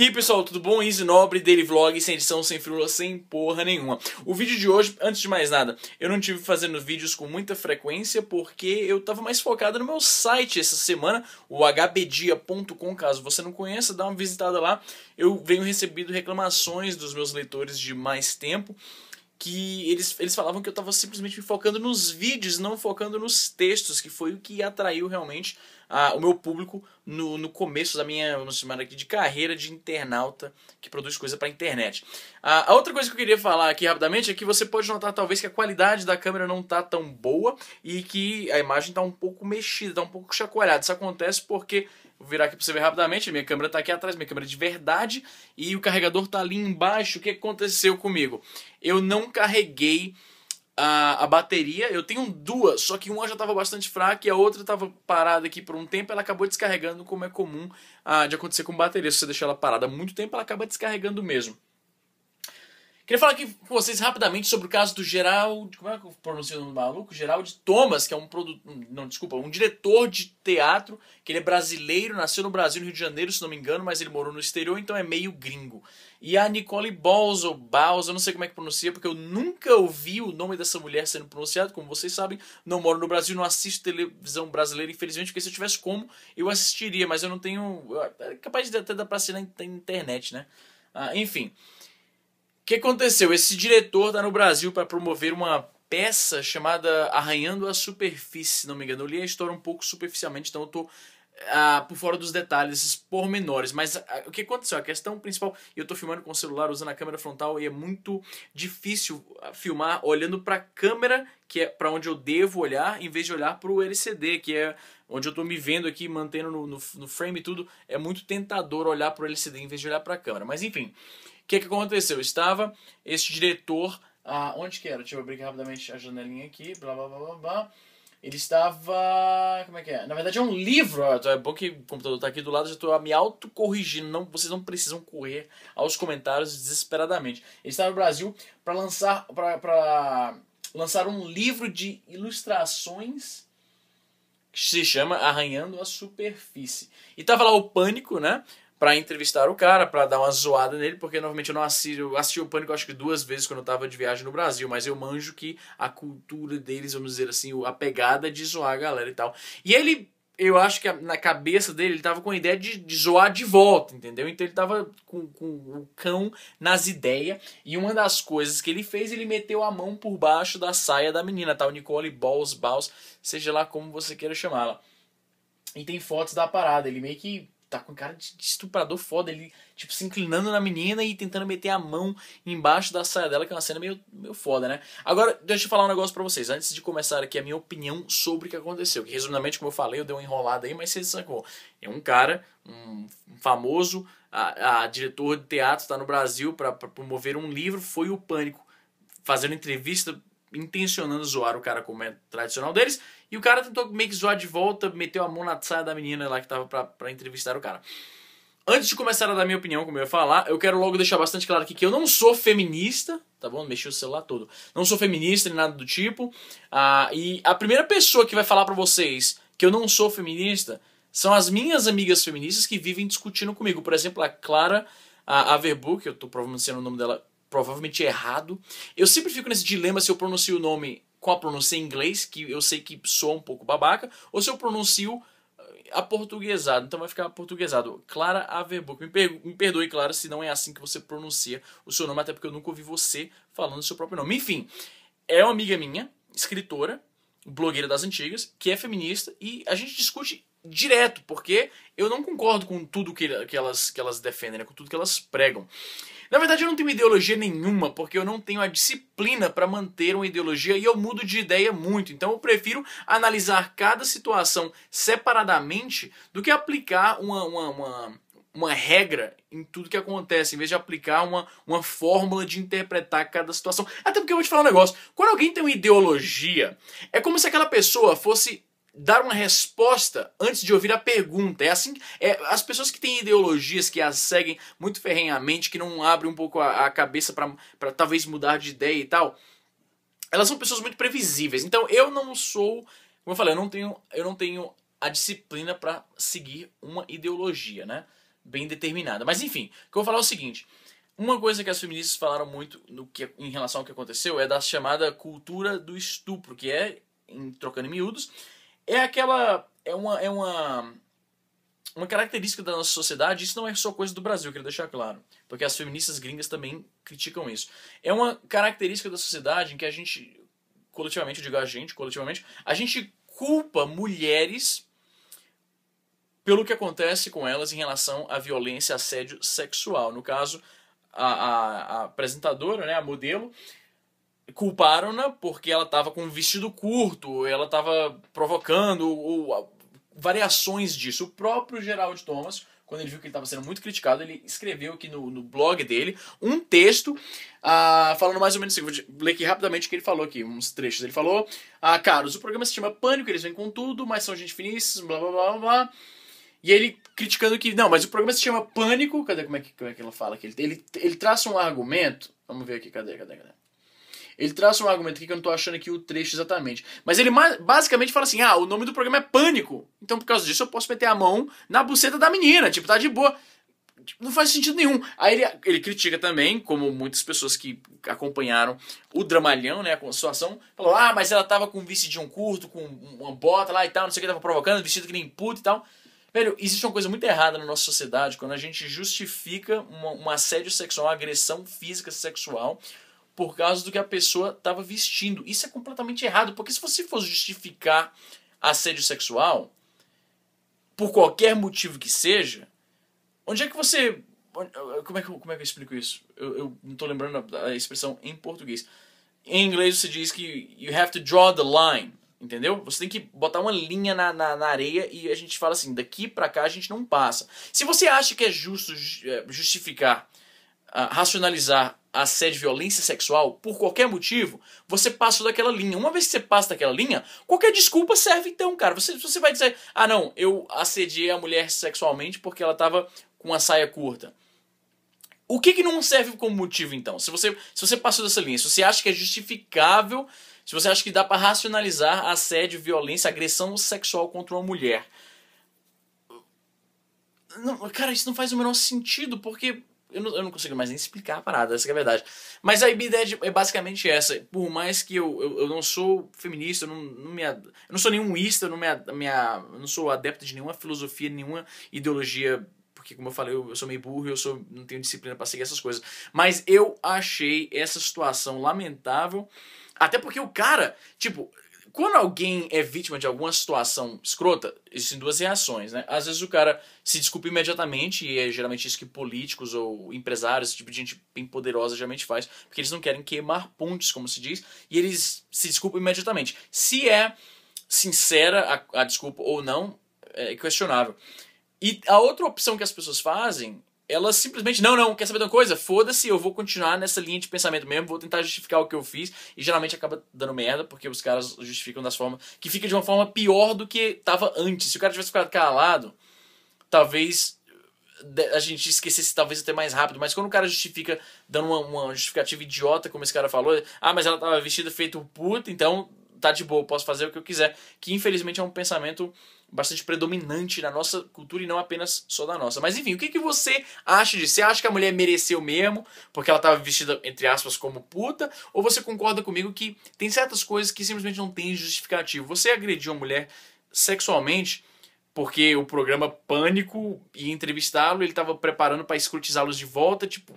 E aí pessoal, tudo bom? Easy Nobre, Daily Vlog, sem edição, sem frula sem porra nenhuma. O vídeo de hoje, antes de mais nada, eu não tive fazendo vídeos com muita frequência porque eu tava mais focado no meu site essa semana, o hbdia.com, caso você não conheça, dá uma visitada lá. Eu venho recebendo reclamações dos meus leitores de mais tempo que eles, eles falavam que eu estava simplesmente me focando nos vídeos, não focando nos textos, que foi o que atraiu realmente ah, o meu público no, no começo da minha vamos chamar aqui, de carreira de internauta que produz coisa para internet. Ah, a outra coisa que eu queria falar aqui rapidamente é que você pode notar talvez que a qualidade da câmera não tá tão boa e que a imagem tá um pouco mexida, tá um pouco chacoalhada. Isso acontece porque Vou virar aqui para você ver rapidamente. Minha câmera está aqui atrás, minha câmera é de verdade. E o carregador está ali embaixo. O que aconteceu comigo? Eu não carreguei a, a bateria. Eu tenho duas, só que uma já estava bastante fraca e a outra estava parada aqui por um tempo. Ela acabou descarregando, como é comum ah, de acontecer com bateria. Se você deixar ela parada muito tempo, ela acaba descarregando mesmo. Queria falar aqui com vocês rapidamente sobre o caso do Geraldo. Como é que eu pronuncio o nome do maluco? Geraldo Thomas, que é um produto, Não, desculpa, um diretor de teatro, que ele é brasileiro, nasceu no Brasil, no Rio de Janeiro, se não me engano, mas ele morou no exterior, então é meio gringo. E a Nicole Balls, ou Balls, eu não sei como é que pronuncia, porque eu nunca ouvi o nome dessa mulher sendo pronunciado, como vocês sabem, não moro no Brasil, não assisto televisão brasileira, infelizmente, porque se eu tivesse como, eu assistiria, mas eu não tenho. É capaz de até dar pra ser na internet, né? Ah, enfim que aconteceu? Esse diretor está no Brasil para promover uma peça chamada Arranhando a Superfície, se não me engano. Eu li a história um pouco superficialmente, então eu estou ah, por fora dos detalhes, esses pormenores. Mas ah, o que aconteceu? A questão principal, eu estou filmando com o celular usando a câmera frontal e é muito difícil ah, filmar olhando para a câmera, que é para onde eu devo olhar, em vez de olhar para o LCD, que é onde eu estou me vendo aqui, mantendo no, no, no frame e tudo. É muito tentador olhar para o LCD em vez de olhar para a câmera. Mas enfim que, que aconteceu? Estava esse diretor. Ah, onde que era? Deixa eu abrir rapidamente a janelinha aqui. Blá blá blá blá blá. Ele estava. Como é que é? Na verdade é um livro. Ó, é bom que o computador está aqui do lado, já estou me autocorrigindo. Não, vocês não precisam correr aos comentários desesperadamente. Ele estava no Brasil para lançar. para lançar um livro de ilustrações que se chama Arranhando a Superfície. E estava lá o Pânico, né? para entrevistar o cara, para dar uma zoada nele, porque normalmente eu não assisti, eu assisti o Pânico acho que duas vezes quando eu tava de viagem no Brasil, mas eu manjo que a cultura deles, vamos dizer assim, a pegada de zoar a galera e tal. E ele, eu acho que na cabeça dele, ele tava com a ideia de, de zoar de volta, entendeu? Então ele tava com, com o cão nas ideias, e uma das coisas que ele fez, ele meteu a mão por baixo da saia da menina, tal, tá? Nicole Balls, Balls, seja lá como você queira chamá-la. E tem fotos da parada, ele meio que tá com cara de, estuprador foda, ele, tipo, se inclinando na menina e tentando meter a mão embaixo da saia dela, que é uma cena meio, meio foda, né? Agora, deixa eu falar um negócio pra vocês, antes de começar aqui a minha opinião sobre o que aconteceu, que resumidamente, como eu falei, eu dei uma enrolada aí, mas você sacou. É um cara, um famoso a, a diretor de teatro, tá no Brasil para promover um livro, foi o Pânico, fazendo entrevista, intencionando zoar o cara como é tradicional deles, e o cara tentou meio que zoar de volta, meteu a mão na saia da menina lá que tava pra, pra entrevistar o cara. Antes de começar a dar minha opinião, como eu ia falar, eu quero logo deixar bastante claro aqui que eu não sou feminista, tá bom? Mexi o celular todo. Não sou feminista nem nada do tipo. Ah, e a primeira pessoa que vai falar para vocês que eu não sou feminista são as minhas amigas feministas que vivem discutindo comigo. Por exemplo, a Clara a Averbu, que eu tô provavelmente sendo o nome dela provavelmente errado. Eu sempre fico nesse dilema se eu pronuncio o nome com a pronúncia em inglês, que eu sei que soa um pouco babaca, ou se eu pronuncio eh, portuguesado Então vai ficar portuguesado Clara Averbuck. Me, per me perdoe, Clara, se não é assim que você pronuncia o seu nome, até porque eu nunca ouvi você falando o seu próprio nome. Enfim, é uma amiga minha, escritora, blogueira das antigas, que é feminista, e a gente discute direto, porque eu não concordo com tudo que, que, elas, que elas defendem, né, com tudo que elas pregam. Na verdade, eu não tenho ideologia nenhuma, porque eu não tenho a disciplina para manter uma ideologia e eu mudo de ideia muito. Então, eu prefiro analisar cada situação separadamente do que aplicar uma, uma, uma uma regra em tudo que acontece, em vez de aplicar uma, uma fórmula de interpretar cada situação. Até porque eu vou te falar um negócio: quando alguém tem uma ideologia, é como se aquela pessoa fosse dar uma resposta antes de ouvir a pergunta. É assim, é, as pessoas que têm ideologias que as seguem muito ferrenhamente, que não abrem um pouco a, a cabeça para talvez mudar de ideia e tal, elas são pessoas muito previsíveis. Então eu não sou, como eu falei, eu não tenho, eu não tenho a disciplina para seguir uma ideologia, né? Bem determinada. Mas enfim, o que eu vou falar é o seguinte, uma coisa que as feministas falaram muito no que, em relação ao que aconteceu é da chamada cultura do estupro, que é, em, trocando em miúdos, é aquela. É uma. É uma uma característica da nossa sociedade, isso não é só coisa do Brasil, quero deixar claro, porque as feministas gringas também criticam isso. É uma característica da sociedade em que a gente, coletivamente, eu digo a gente, coletivamente, a gente culpa mulheres pelo que acontece com elas em relação à violência, assédio sexual. No caso, a, a, a apresentadora, né, a modelo, culparam-na porque ela estava com um vestido curto, ela estava provocando ou, ou, variações disso. O próprio Gerald Thomas, quando ele viu que ele estava sendo muito criticado, ele escreveu aqui no, no blog dele um texto ah, falando mais ou menos assim. Vou ler aqui rapidamente o que ele falou aqui, uns trechos. Ele falou: ah, Caros, o programa se chama Pânico, eles vêm com tudo, mas são gente finíssima, blá blá blá blá. E ele criticando que, não, mas o programa se chama Pânico. Cadê como é que, como é que ela fala? aqui? ele, ele, ele traça um argumento. Vamos ver aqui, cadê, cadê, cadê? Ele traça um argumento aqui que eu não tô achando aqui o trecho exatamente. Mas ele basicamente fala assim: ah, o nome do programa é Pânico. Então por causa disso eu posso meter a mão na buceta da menina. Tipo, tá de boa. Tipo, não faz sentido nenhum. Aí ele, ele critica também, como muitas pessoas que acompanharam o dramalhão, né, a situação, falou: ah, mas ela tava com um vestidinho curto, com uma bota lá e tal, não sei o que, tava provocando, vestido que nem puto e tal. Velho, existe uma coisa muito errada na nossa sociedade quando a gente justifica um assédio sexual, uma agressão física sexual por causa do que a pessoa estava vestindo. Isso é completamente errado, porque se você fosse justificar assédio sexual, por qualquer motivo que seja, onde é que você. Eh, como é que, como é que eu explico isso? Eu, eu não estou lembrando a, a expressão em português. Em inglês você diz que you have to draw the line, entendeu? Você tem que botar uma linha na, na, na areia e a gente fala assim: daqui para cá a gente não passa. Se você acha que é justo eh, justificar racionalizar assédio violência sexual por qualquer motivo, você passa daquela linha. Uma vez que você passa daquela linha, qualquer desculpa serve então, cara. Você, você vai dizer, ah não, eu assediei a mulher sexualmente porque ela tava com a saia curta. O que, que não serve como motivo então? Se você, se você passou dessa linha, se você acha que é justificável, se você acha que dá para racionalizar assédio, violência, agressão sexual contra uma mulher. Não, cara, isso não faz o menor sentido, porque eu não, eu não, consigo mais nem explicar a parada, essa é a verdade. Mas a ideia é, é basicamente essa. Por mais que eu, eu, eu não sou feminista, eu não, não me, eu não sou nenhum ista, eu não, me, me, eu não sou adepto de nenhuma filosofia, nenhuma ideologia porque como eu falei, eu, sou meio burro, eu sou não tenho disciplina para seguir essas coisas. Mas eu achei essa situação lamentável, até porque o cara, tipo, quando alguém é vítima de alguma situação escrota, existem duas reações, né? Às vezes o cara se desculpa imediatamente, e é geralmente isso que políticos ou empresários, esse tipo de gente bem poderosa, geralmente faz, porque eles não querem queimar pontes, como se diz, e eles se desculpam imediatamente. Se é sincera a, a desculpa ou não, é questionável. E a outra opção que as pessoas fazem ela simplesmente, não, não, quer saber de uma coisa? Foda-se, eu vou continuar nessa linha de pensamento mesmo, vou tentar justificar o que eu fiz, e geralmente acaba dando merda, porque os caras justificam das formas que fica de uma forma pior do que tava antes. Se o cara tivesse ficado calado, talvez a gente esquecesse talvez até mais rápido, mas quando o cara justifica dando uma, uma justificativa idiota, como esse cara falou, ah, mas ela tava vestida feito puta, então tá de boa, posso fazer o que eu quiser. Que infelizmente é um pensamento bastante predominante na nossa cultura e não apenas só da nossa. Mas enfim, o que, que você acha disso? Você acha que a mulher mereceu mesmo, porque ela estava vestida, entre aspas, como puta? Ou você concorda comigo que tem certas coisas que simplesmente não tem justificativo? Você agrediu uma mulher sexualmente porque o programa Pânico e entrevistá-lo, ele estava preparando para escrutizá-los de volta, tipo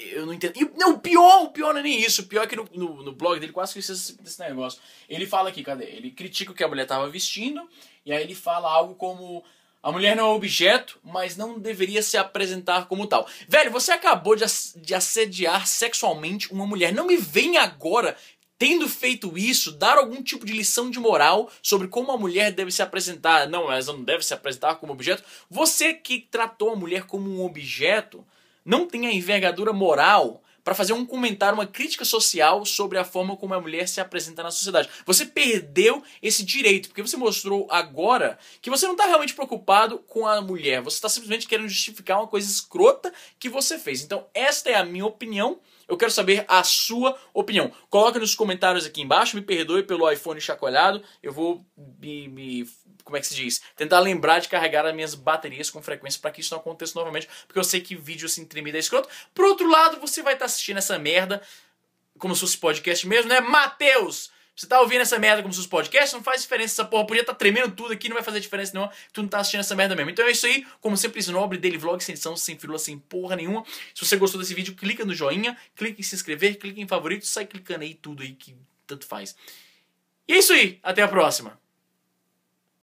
eu não entendo. E não, o pior, o pior não é nem isso. O pior é que no, no, no blog dele quase esqueci desse negócio. Ele fala aqui, cadê? Ele critica o que a mulher estava vestindo, e aí ele fala algo como. A mulher não é objeto, mas não deveria se apresentar como tal. Velho, você acabou de, de assediar sexualmente uma mulher. Não me vem agora, tendo feito isso, dar algum tipo de lição de moral sobre como a mulher deve se apresentar. Não, ela não deve se apresentar como objeto. Você que tratou a mulher como um objeto não tem a envergadura moral para fazer um comentário, uma crítica social sobre a forma como a mulher se apresenta na sociedade. Você perdeu esse direito, porque você mostrou agora que você não está realmente preocupado com a mulher, você está simplesmente querendo justificar uma coisa escrota que você fez. Então, esta é a minha opinião. Eu quero saber a sua opinião. Coloque nos comentários aqui embaixo. Me perdoe pelo iPhone chacoalhado. Eu vou me, me como é que se diz? Tentar lembrar de carregar as minhas baterias com frequência para que isso não aconteça novamente, porque eu sei que vídeo assim tremido é escroto. Por outro lado, você vai estar tá assistindo essa merda como se fosse podcast mesmo, né? Matheus! Você tá ouvindo essa merda como se fosse podcast, não faz diferença essa porra. Podia tá tremendo tudo aqui, não vai fazer diferença nenhuma. Tu não tá assistindo essa merda mesmo. Então é isso aí. Como sempre, esse nobre dele vlog sem edição, sem firula, sem porra nenhuma. Se você gostou desse vídeo, clica no joinha, clica em se inscrever, clica em favorito, sai clicando aí tudo aí que tanto faz. E é isso aí. Até a próxima.